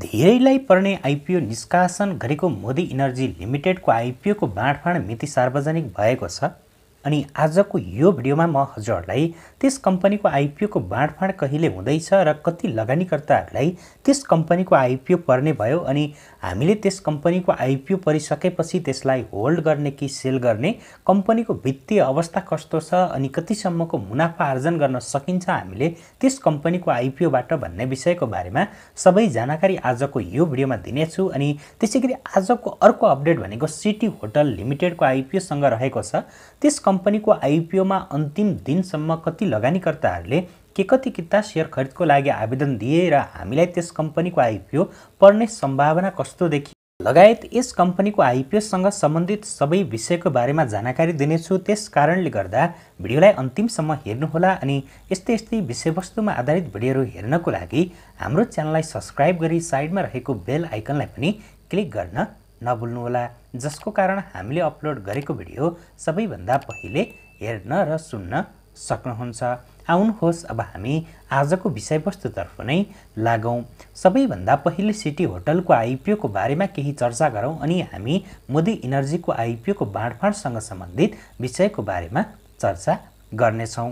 धेरैलाई पर्ने आइपिओ निष्कासन गरेको मोदी इनर्जी लिमिटेडको आइपिओको बाँडफाँड मिति सार्वजनिक भएको छ अनि आजको यो भिडियोमा म हजुरहरूलाई त्यस कम्पनीको आइपिओको बाँडफाँड कहिले हुँदैछ र कति लगानीकर्ताहरूलाई त्यस कम्पनीको आइपिओ पर्ने भयो अनि हामीले त्यस कम्पनीको आइपिओ परिसकेपछि त्यसलाई होल्ड गर्ने कि सेल गर्ने कम्पनीको वित्तीय अवस्था कस्तो छ अनि कतिसम्मको मुनाफा आर्जन गर्न सकिन्छ हामीले त्यस कम्पनीको आइपिओबाट भन्ने विषयको बारेमा सबै जानकारी आजको यो भिडियोमा दिनेछु अनि त्यसै आजको अर्को अपडेट भनेको सिटी होटल लिमिटेडको आइपिओसँग रहेको छ त्यस कम्पनीको आइपिओमा अन्तिम दिनसम्म कति लगानीकर्ताहरूले के कति किता सेयर खरिदको लागि आवेदन दिए र हामीलाई त्यस कम्पनीको आइपिओ पर्ने सम्भावना कस्तो देखियो लगायत यस कम्पनीको आइपिओसँग सम्बन्धित सबै विषयको बारेमा जानकारी दिनेछु त्यस कारणले गर्दा भिडियोलाई अन्तिमसम्म हेर्नुहोला अनि यस्तै यस्तै विषयवस्तुमा आधारित भिडियोहरू हेर्नको लागि हाम्रो च्यानललाई सब्सक्राइब गरी साइडमा रहेको बेल आइकनलाई पनि क्लिक गर्न नभुल्नुहोला जसको कारण हामीले अपलोड गरेको भिडियो सबैभन्दा पहिले हेर्न र सुन्न सक्नुहुन्छ आउनुहोस् अब हामी आजको विषयवस्तुतर्फ नै लागौँ सबैभन्दा पहिले सिटी होटलको आइपिओको बारेमा केही चर्चा गरौँ अनि हामी मोदी इनर्जीको आइपिओको बाँडफाँडसँग सम्बन्धित विषयको बारेमा चर्चा गर्नेछौँ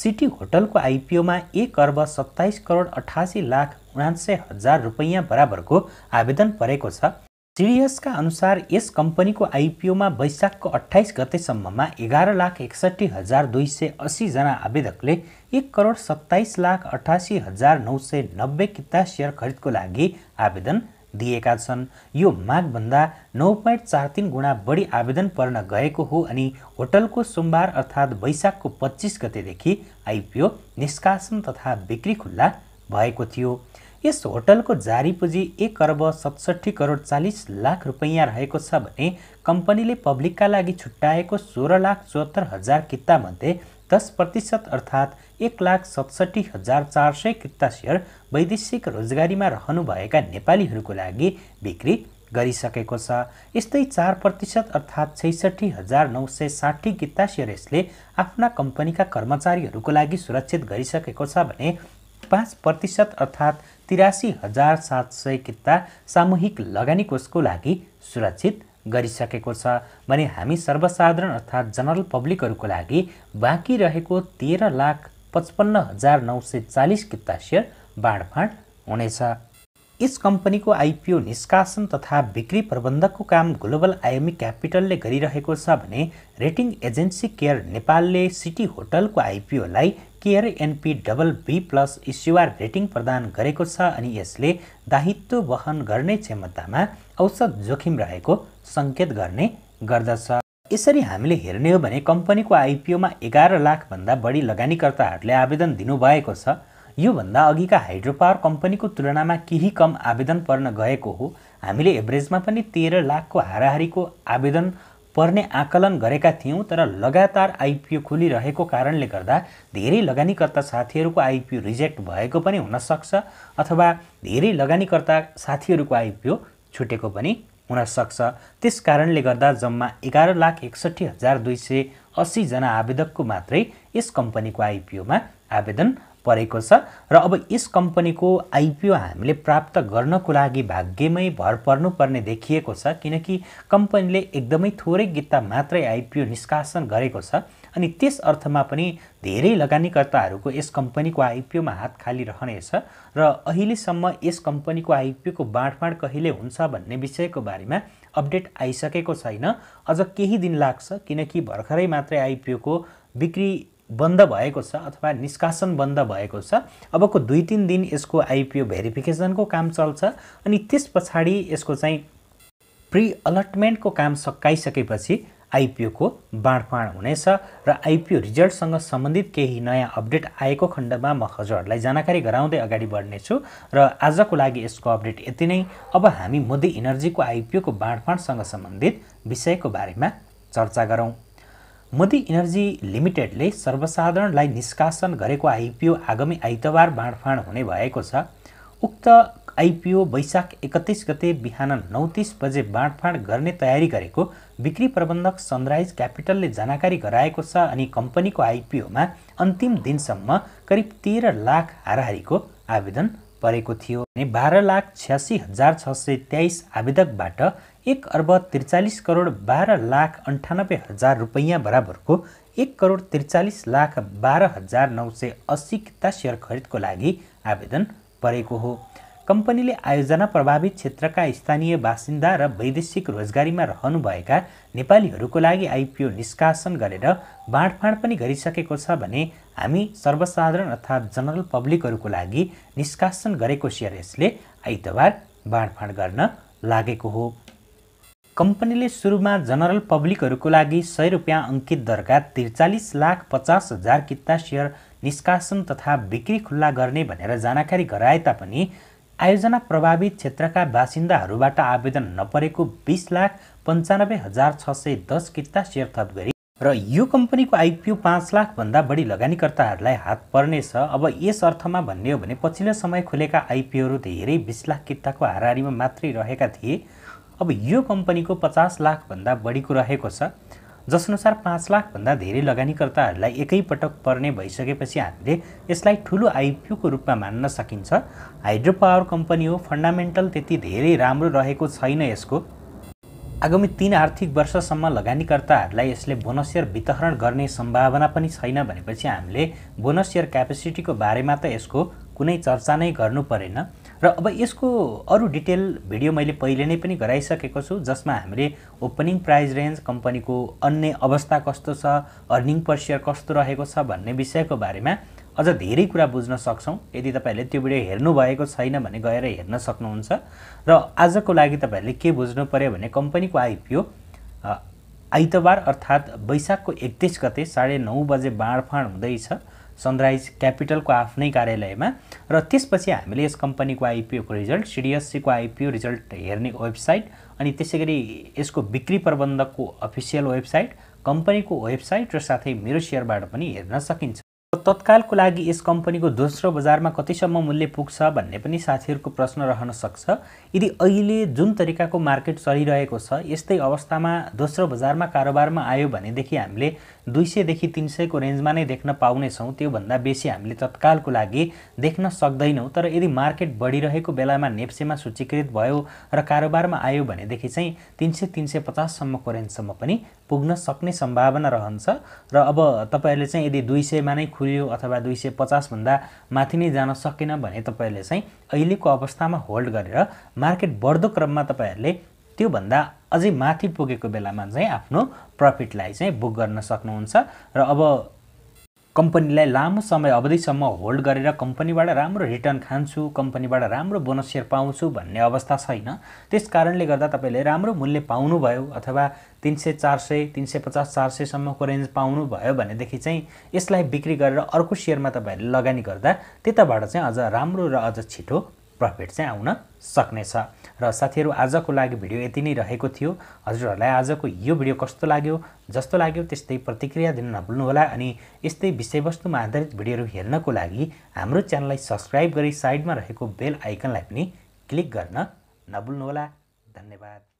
सिटी होटलको आइपिओमा एक अर्ब सत्ताइस करोड अठासी लाख उनान्सय हजार रुपैयाँ बराबरको आवेदन परेको छ टिडिएसका अनुसार यस कम्पनीको आइपिओमा वैशाखको अठाइस गतेसम्ममा एघार लाख एकसट्ठी हजार दुई सय अस्सीजना आवेदकले एक करोड सत्ताइस लाख अठासी हजार नौ सय नब्बे किता सेयर खरिदको लागि आवेदन दिएका छन् यो मागभन्दा नौ पोइन्ट चार तिन गुणा बढी आवेदन पर्न गएको हो अनि होटलको सोमबार अर्थात् वैशाखको पच्चिस गतेदेखि आइपिओ निष्कासन तथा बिक्री खुल्ला भएको थियो यस होटलको जारी पुँजी एक अर्ब सतसट्ठी करोड चालिस लाख रुपैयाँ रहेको छ भने कम्पनीले पब्लिकका लागि छुट्याएको सोह्र लाख चौहत्तर हजार कित्तामध्ये दस प्रतिशत अर्थात् एक लाख सतसट्ठी हजार चार सय किता सेयर वैदेशिक रोजगारीमा रहनुभएका नेपालीहरूको लागि बिक्री गरिसकेको छ यस्तै चार प्रतिशत अर्थात् छैसठी हजार नौ सय साठी किता सेयर यसले आफ्ना कम्पनीका कर्मचारीहरूको लागि सुरक्षित गरिसकेको छ भने पाँच प्रतिशत अर्थात् तिरासी हजार सात सय किता सामूहिक लगानी कोषको लागि सुरक्षित गरिसकेको छ भने हामी सर्वसाधारण अर्थात् जनरल पब्लिकहरूको लागि बाँकी रहेको तेह्र लाख पचपन्न हजार नौ सय चालिस किता सेयर बाँडफाँड हुनेछ यस कम्पनीको आइपिओ निष्कासन तथा बिक्री प्रबन्धकको काम ग्लोबल आइएमई क्यापिटलले गरिरहेको छ भने रेटिङ एजेन्सी केयर नेपालले सिटी होटलको आइपिओलाई CARE NP double B plus issuer rating प्रदान गरेको छ अनि यसले दायित्व वहन गर्ने क्षमतामा औसत जोखिम रहेको सङ्केत गर्ने गर्दछ यसरी हामीले हेर्ने हो भने कम्पनीको आइपिओमा एघार लाखभन्दा बढी लगानीकर्ताहरूले आवेदन दिनुभएको छ योभन्दा अघिका हाइड्रो पावर कम्पनीको तुलनामा केही कम आवेदन पर्न गएको हो हामीले एभरेजमा पनि तेह्र लाखको हाराहारीको आवेदन पर्ने आकलन गरेका थियौँ तर लगातार आइपिओ खोलिरहेको कारणले गर्दा धेरै लगानीकर्ता साथीहरूको आइपिओ रिजेक्ट भएको पनि हुनसक्छ अथवा धेरै लगानीकर्ता साथीहरूको आइपिओ छुटेको पनि हुनसक्छ त्यस कारणले गर्दा जम्मा एघार लाख एकसट्ठी हजार दुई सय अस्सीजना आवेदकको मात्रै यस कम्पनीको आइपिओमा आवेदन परेको छ र अब यस कम्पनीको आइपिओ हामीले प्राप्त गर्नको लागि भाग्यमै भर पर्नुपर्ने देखिएको छ किनकि कम्पनीले एकदमै थोरै गित्ता मात्रै आइपिओ निष्कासन गरेको छ अनि त्यस अर्थमा पनि धेरै लगानीकर्ताहरूको यस कम्पनीको आइपिओमा हात खाली रहनेछ र अहिलेसम्म यस कम्पनीको आइपिओको बाँडफाँड कहिले हुन्छ भन्ने विषयको बारेमा अपडेट आइसकेको छैन अझ केही दिन लाग्छ किनकि भर्खरै मात्रै आइपिओको बिक्री बन्द भएको छ अथवा निष्कासन बन्द भएको छ अबको दुई तिन दिन यसको आइपिओ भेरिफिकेसनको काम चल्छ अनि त्यस पछाडि यसको चाहिँ प्रि अलटमेन्टको काम सकाइसकेपछि आइपिओको बाँडफाँड हुनेछ र आइपिओ रिजल्टसँग सम्बन्धित केही नयाँ अपडेट आएको खण्डमा म हजुरहरूलाई जानकारी गराउँदै अगाडि बढ्नेछु र आजको लागि यसको अपडेट यति नै अब हामी मोदी इनर्जीको आइपिओको बाँडफाँडसँग सम्बन्धित विषयको बारेमा चर्चा गरौँ मोदी इनर्जी लिमिटेडले सर्वसाधारणलाई निष्कासन गरेको आइपिओ आगामी आइतबार बाँडफाँड हुने भएको छ उक्त आइपिओ वैशाख एकतिस गते बिहान नौ बजे बाँडफाँड गर्ने तयारी गरेको बिक्री प्रबन्धक सनराइज क्यापिटलले जानकारी गराएको छ अनि कम्पनीको आइपिओमा अन्तिम दिनसम्म करिब तेह्र लाख हाराहारीको आवेदन परेको थियो अनि बाह्र लाख छ्यासी हजार छ सय तेइस आवेदकबाट एक अर्ब त्रिचालिस करोड बाह्र लाख अन्ठानब्बे हजार रुपैयाँ बराबरको एक करोड त्रिचालिस लाख बाह्र हजार नौ सय अस्सी किता सेयर खरिदको लागि आवेदन परेको हो कम्पनीले आयोजना प्रभावित क्षेत्रका स्थानीय बासिन्दा र वैदेशिक रोजगारीमा रहनुभएका नेपालीहरूको लागि आइपिओ निष्कासन गरेर बाँडफाँड पनि गरिसकेको छ भने हामी सर्वसाधारण अर्थात् जनरल पब्लिकहरूको लागि निष्कासन गरेको सेयर यसले आइतबार बाँडफाँड गर्न लागेको हो कम्पनीले सुरुमा जनरल पब्लिकहरूको लागि सय रुपियाँ अङ्कित दरका त्रिचालिस लाख पचास हजार किता सेयर निष्कासन तथा बिक्री खुल्ला गर्ने भनेर जानकारी गराए तापनि आयोजना प्रभावित क्षेत्रका बासिन्दाहरूबाट आवेदन नपरेको बिस लाख पन्चानब्बे हजार छ सय दस किता सेयर थप गरी र यो कम्पनीको आइपिओ पाँच लाखभन्दा बढी लगानीकर्ताहरूलाई हात पर्नेछ अब यस अर्थमा भन्ने हो भने पछिल्लो समय खुलेका आइपिओहरू धेरै बिस लाख किताको हारिमा मात्रै रहेका थिए अब यो कम्पनीको पचास लाखभन्दा बढीको रहेको छ जसअनुसार पाँच लाखभन्दा धेरै लगानीकर्ताहरूलाई एकैपटक पर्ने भइसकेपछि हामीले यसलाई ठुलो आइपिओको रूपमा मान्न सकिन्छ हाइड्रो पावर कम्पनी हो फन्डामेन्टल त्यति धेरै राम्रो रहेको छैन यसको आगामी तिन आर्थिक वर्षसम्म लगानीकर्ताहरूलाई यसले बोनस वितरण गर्ने सम्भावना पनि छैन भनेपछि हामीले बोनस क्यापेसिटीको बारेमा त यसको कुनै चर्चा नै गर्नु परेन र अब यसको अरू डिटेल भिडियो मैले पहिले नै पनि गराइसकेको छु जसमा हामीले ओपनिङ प्राइस रेन्ज कम्पनीको अन्य अवस्था कस्तो छ अर्निङ पर सेयर कस्तो रहेको छ भन्ने विषयको बारेमा अझ धेरै कुरा बुझ्न सक्छौँ यदि तपाईँहरूले त्यो भिडियो हेर्नुभएको छैन भने गएर हेर्न सक्नुहुन्छ र आजको लागि तपाईँहरूले के बुझ्नु पऱ्यो भने कम्पनीको आइपिओ आइतबार अर्थात् वैशाखको एकतिस गते साढे नौ बजे बाँडफाँड हुँदैछ सनराइज क्यापिटलको आफ्नै कार्यालयमा र त्यसपछि हामीले यस कम्पनीको आइपिओको रिजल्ट सिडिएससीको आइपिओ रिजल्ट हेर्ने वेबसाइट अनि त्यसै गरी यसको बिक्री प्रबन्धकको अफिसियल वेबसाइट कम्पनीको वेबसाइट र साथै मेरो सेयरबाट पनि हेर्न सकिन्छ तत्कालको लागि यस कम्पनीको दोस्रो बजारमा कतिसम्म मूल्य पुग्छ भन्ने पनि साथीहरूको प्रश्न रहन सक्छ यदि अहिले जुन तरिकाको मार्केट चलिरहेको छ यस्तै अवस्थामा दोस्रो बजारमा कारोबारमा आयो भनेदेखि हामीले दुई सयदेखि तिन सयको रेन्जमा नै देख्न पाउनेछौँ त्योभन्दा बेसी हामीले तत्कालको लागि देख्न सक्दैनौँ तर यदि मार्केट बढिरहेको बेलामा नेप्सेमा सूचीकृत भयो र कारोबारमा आयो भनेदेखि चाहिँ तिन सय तिन सय पचाससम्मको रेन्जसम्म पनि पुग्न सक्ने सम्भावना रहन्छ र अब तपाईँहरूले चाहिँ यदि दुई सयमा नै खुल्यो अथवा दुई सय पचासभन्दा माथि नै जान सकेन भने तपाईँहरूले चाहिँ अहिलेको अवस्थामा होल्ड गरेर मार्केट बढ्दो क्रममा तपाईँहरूले त्योभन्दा अझै माथि पुगेको बेलामा चाहिँ आफ्नो प्रफिटलाई चाहिँ बुक गर्न सक्नुहुन्छ र अब कम्पनीलाई लामो समय अवधिसम्म होल्ड गरेर कम्पनीबाट राम्रो रिटर्न खान्छु कम्पनीबाट राम्रो बोनस सेयर पाउँछु भन्ने अवस्था छैन त्यस कारणले गर्दा तपाईँले राम्रो मूल्य पाउनुभयो अथवा तिन सय चार सय तिन सय पचास चार सयसम्मको रेन्ज पाउनुभयो भनेदेखि चाहिँ यसलाई बिक्री गरेर अर्को सेयरमा तपाईँहरूले लगानी गर्दा त्यताबाट चाहिँ अझ राम्रो र अझ छिटो प्रफिट चाहिँ आउन सक्नेछ र साथीहरू आजको लागि भिडियो यति नै रहेको थियो हजुरहरूलाई आजको यो भिडियो कस्तो लाग्यो जस्तो लाग्यो त्यस्तै प्रतिक्रिया दिन नभुल्नुहोला अनि यस्तै विषयवस्तुमा आधारित भिडियोहरू हेर्नको लागि हाम्रो च्यानललाई सब्सक्राइब गरी साइडमा रहेको बेल आइकनलाई पनि क्लिक गर्न नभुल्नुहोला धन्यवाद